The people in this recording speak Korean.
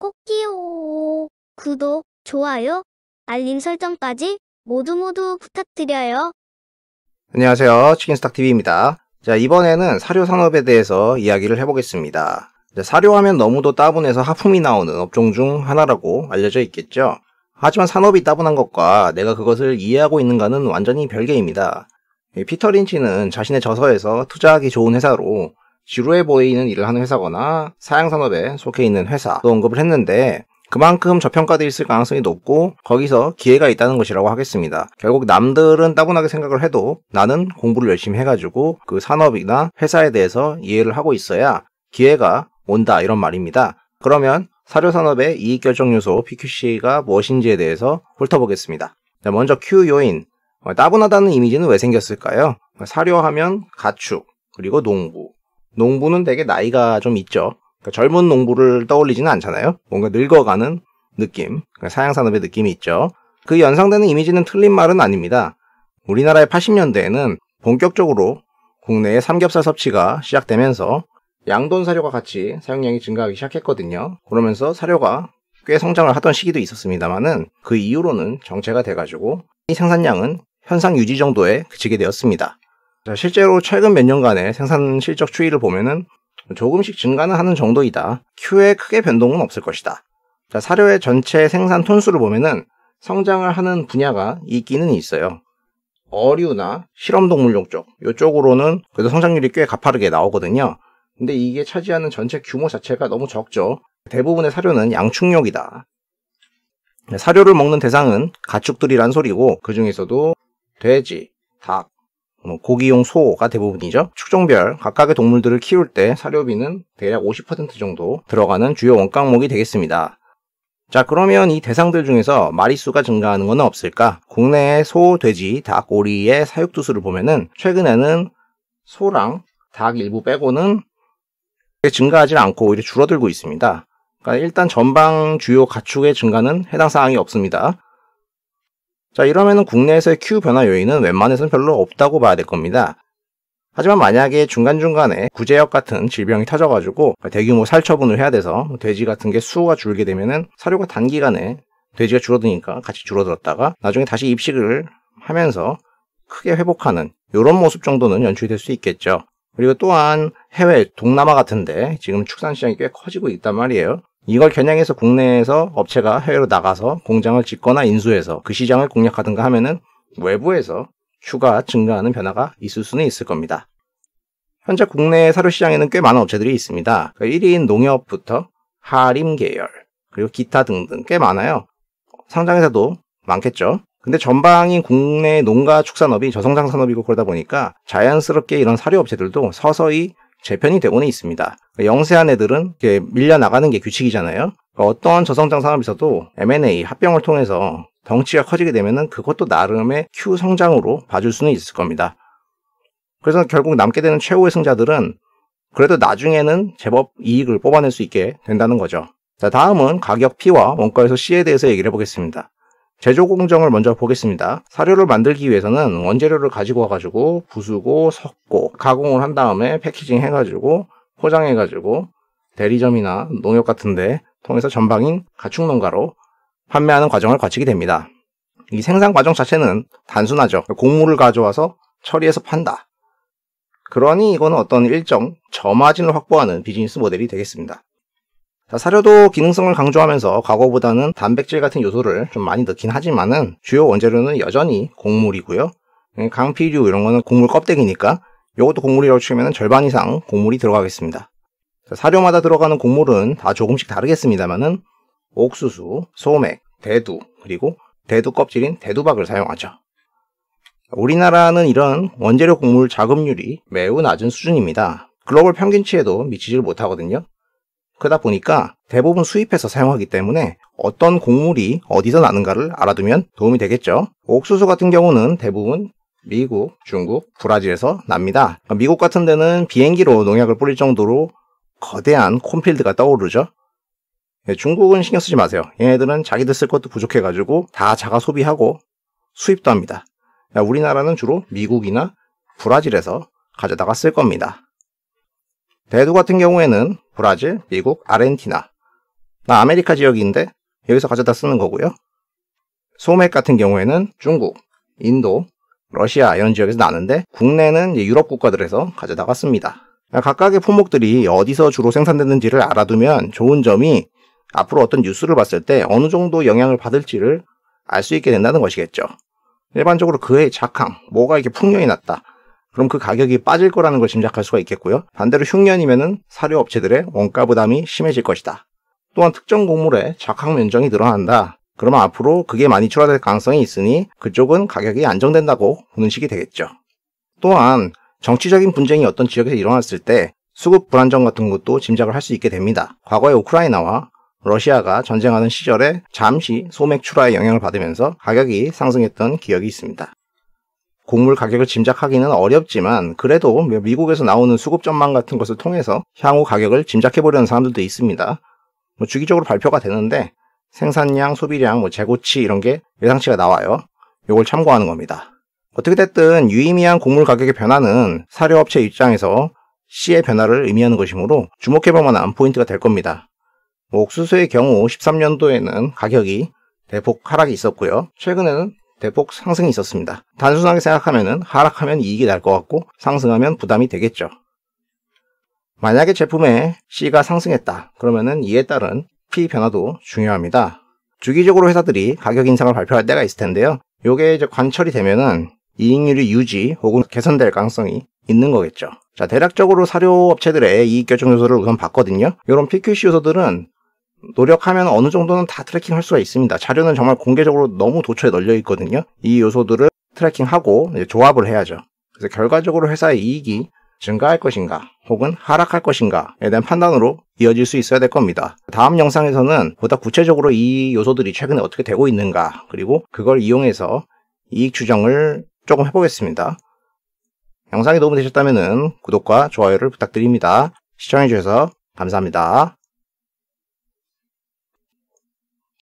꼭끼오 구독, 좋아요, 알림 설정까지 모두 모두 부탁드려요. 안녕하세요. 치킨스탁TV입니다. 자, 이번에는 사료 산업에 대해서 이야기를 해보겠습니다. 사료하면 너무도 따분해서 하품이 나오는 업종 중 하나라고 알려져 있겠죠. 하지만 산업이 따분한 것과 내가 그것을 이해하고 있는가는 완전히 별개입니다. 피터 린치는 자신의 저서에서 투자하기 좋은 회사로 지루해 보이는 일을 하는 회사거나 사양산업에 속해 있는 회사도 언급을 했는데 그만큼 저평가되어 있을 가능성이 높고 거기서 기회가 있다는 것이라고 하겠습니다. 결국 남들은 따분하게 생각을 해도 나는 공부를 열심히 해가지고 그 산업이나 회사에 대해서 이해를 하고 있어야 기회가 온다 이런 말입니다. 그러면 사료산업의 이익결정 요소 PQC가 무엇인지에 대해서 훑어보겠습니다. 먼저 Q 요인 어, 따분하다는 이미지는 왜 생겼을까요? 사료하면 가축 그리고 농부 농부는 되게 나이가 좀 있죠. 그러니까 젊은 농부를 떠올리지는 않잖아요. 뭔가 늙어가는 느낌, 그러니까 사양산업의 느낌이 있죠. 그 연상되는 이미지는 틀린 말은 아닙니다. 우리나라의 80년대에는 본격적으로 국내에 삼겹살 섭취가 시작되면서 양돈 사료가 같이 사용량이 증가하기 시작했거든요. 그러면서 사료가 꽤 성장을 하던 시기도 있었습니다만은 그 이후로는 정체가 돼가지고 이 생산량은 현상 유지 정도에 그치게 되었습니다. 실제로 최근 몇 년간의 생산 실적 추이를 보면은 조금씩 증가는 하는 정도이다. Q에 크게 변동은 없을 것이다. 자, 사료의 전체 생산 톤수를 보면은 성장을 하는 분야가 있기는 있어요. 어류나 실험동물용 쪽, 이쪽으로는 그래도 성장률이 꽤 가파르게 나오거든요. 근데 이게 차지하는 전체 규모 자체가 너무 적죠. 대부분의 사료는 양충욕이다 네, 사료를 먹는 대상은 가축들이란 소리고 그 중에서도 돼지, 닭, 뭐 고기용 소가 대부분이죠. 축종별 각각의 동물들을 키울 때 사료비는 대략 50% 정도 들어가는 주요 원가목이 되겠습니다. 자 그러면 이 대상들 중에서 마리수가 증가하는 것은 없을까? 국내의 소, 돼지, 닭, 오리의 사육두수를 보면은 최근에는 소랑 닭 일부 빼고는 증가하지 않고 오히려 줄어들고 있습니다. 그러니까 일단 전방 주요 가축의 증가는 해당 사항이 없습니다. 자 이러면 국내에서의 Q 변화 요인은 웬만해서는 별로 없다고 봐야 될 겁니다. 하지만 만약에 중간중간에 구제역 같은 질병이 터져가지고 대규모 살처분을 해야 돼서 뭐 돼지 같은 게 수가 호 줄게 되면은 사료가 단기간에 돼지가 줄어드니까 같이 줄어들었다가 나중에 다시 입식을 하면서 크게 회복하는 이런 모습 정도는 연출될 수 있겠죠. 그리고 또한 해외 동남아 같은데 지금 축산시장이 꽤 커지고 있단 말이에요. 이걸 겨냥해서 국내에서 업체가 해외로 나가서 공장을 짓거나 인수해서 그 시장을 공략하든가 하면은 외부에서 추가 증가하는 변화가 있을 수는 있을 겁니다. 현재 국내 사료 시장에는 꽤 많은 업체들이 있습니다. 1인 그러니까 농협부터 하림 계열, 그리고 기타 등등 꽤 많아요. 상장회사도 많겠죠. 근데 전방인 국내 농가 축산업이 저성장 산업이고 그러다 보니까 자연스럽게 이런 사료 업체들도 서서히 재편이 되원에 있습니다. 그러니까 영세한 애들은 이렇게 밀려나가는 게 규칙이잖아요. 그러니까 어떠한 저성장 산업에서도 M&A 합병을 통해서 덩치가 커지게 되면 그것도 나름의 Q 성장으로 봐줄 수는 있을 겁니다. 그래서 결국 남게 되는 최후의 승자들은 그래도 나중에는 제법 이익을 뽑아낼 수 있게 된다는 거죠. 자, 다음은 가격 P와 원가에서 C에 대해서 얘기를 해보겠습니다. 제조 공정을 먼저 보겠습니다. 사료를 만들기 위해서는 원재료를 가지고 와가지고 부수고 섞고 가공을 한 다음에 패키징 해가지고 포장해가지고 대리점이나 농협 같은데 통해서 전방인 가축농가로 판매하는 과정을 거치게 됩니다. 이 생산 과정 자체는 단순하죠. 곡물을 가져와서 처리해서 판다. 그러니 이거는 어떤 일정 저마진을 확보하는 비즈니스 모델이 되겠습니다. 자, 사료도 기능성을 강조하면서 과거보다는 단백질 같은 요소를 좀 많이 넣긴 하지만은 주요 원재료는 여전히 곡물이고요. 예, 강피류 이런 거는 곡물 껍데기니까 이것도 곡물이라고 치면 절반 이상 곡물이 들어가겠습니다. 자, 사료마다 들어가는 곡물은 다 조금씩 다르겠습니다만은 옥수수, 소맥, 대두, 그리고 대두 껍질인 대두박을 사용하죠. 우리나라는 이런 원재료 곡물 자급률이 매우 낮은 수준입니다. 글로벌 평균치에도 미치질 못하거든요. 그러다 보니까 대부분 수입해서 사용하기 때문에 어떤 곡물이 어디서 나는가를 알아두면 도움이 되겠죠. 옥수수 같은 경우는 대부분 미국, 중국, 브라질에서 납니다. 미국 같은 데는 비행기로 농약을 뿌릴 정도로 거대한 콘필드가 떠오르죠. 예, 중국은 신경 쓰지 마세요. 얘네들은 자기들 쓸 것도 부족해가지고 다 자가 소비하고 수입도 합니다. 우리나라는 주로 미국이나 브라질에서 가져다가 쓸 겁니다. 대두 같은 경우에는 브라질, 미국, 아르헨티나. 나 아메리카 지역인데 여기서 가져다 쓰는 거고요. 소맥 같은 경우에는 중국, 인도, 러시아 이런 지역에서 나는데 국내는 유럽 국가들에서 가져다가 씁니다. 각각의 품목들이 어디서 주로 생산되는지를 알아두면 좋은 점이 앞으로 어떤 뉴스를 봤을 때 어느 정도 영향을 받을지를 알 수 있게 된다는 것이겠죠. 일반적으로 그의 작황, 뭐가 이렇게 풍요이 났다, 그럼 그 가격이 빠질 거라는 걸 짐작할 수가 있겠고요. 반대로 흉년이면은 사료 업체들의 원가 부담이 심해질 것이다. 또한 특정 곡물의 적황 면적이 늘어난다. 그러면 앞으로 그게 많이 출하될 가능성이 있으니 그쪽은 가격이 안정된다고 보는 식이 되겠죠. 또한 정치적인 분쟁이 어떤 지역에서 일어났을 때 수급 불안정 같은 것도 짐작을 할 수 있게 됩니다. 과거에 우크라이나와 러시아가 전쟁하는 시절에 잠시 소맥 출하의 영향을 받으면서 가격이 상승했던 기억이 있습니다. 곡물 가격을 짐작하기는 어렵지만 그래도 미국에서 나오는 수급 전망 같은 것을 통해서 향후 가격을 짐작해 보려는 사람들도 있습니다. 뭐 주기적으로 발표가 되는데 생산량, 소비량, 뭐 재고치 이런 게 예상치가 나와요. 이걸 참고하는 겁니다. 어떻게 됐든 유의미한 곡물 가격의 변화는 사료업체 입장에서 C의 변화를 의미하는 것이므로 주목해볼 만한 포인트가 될 겁니다. 뭐 옥수수의 경우 13년도에는 가격이 대폭 하락이 있었고요. 최근에는 대폭 상승이 있었습니다. 단순하게 생각하면 하락하면 이익이 날 것 같고 상승하면 부담이 되겠죠. 만약에 제품의 C가 상승했다 그러면 이에 따른 P 변화도 중요합니다. 주기적으로 회사들이 가격 인상을 발표할 때가 있을 텐데요. 이게 이제 관철이 되면 이익률이 유지 혹은 개선될 가능성이 있는 거겠죠. 자, 대략적으로 사료 업체들의 이익 결정 요소를 우선 봤거든요. 이런 PQC 요소들은 노력하면 어느 정도는 다 트래킹 할 수가 있습니다. 자료는 정말 공개적으로 너무 도처에 널려 있거든요. 이 요소들을 트래킹하고 조합을 해야죠. 그래서 결과적으로 회사의 이익이 증가할 것인가 혹은 하락할 것인가에 대한 판단으로 이어질 수 있어야 될 겁니다. 다음 영상에서는 보다 구체적으로 이 요소들이 최근에 어떻게 되고 있는가 그리고 그걸 이용해서 이익 추정을 조금 해보겠습니다. 영상이 도움되셨다면 구독과 좋아요를 부탁드립니다. 시청해주셔서 감사합니다.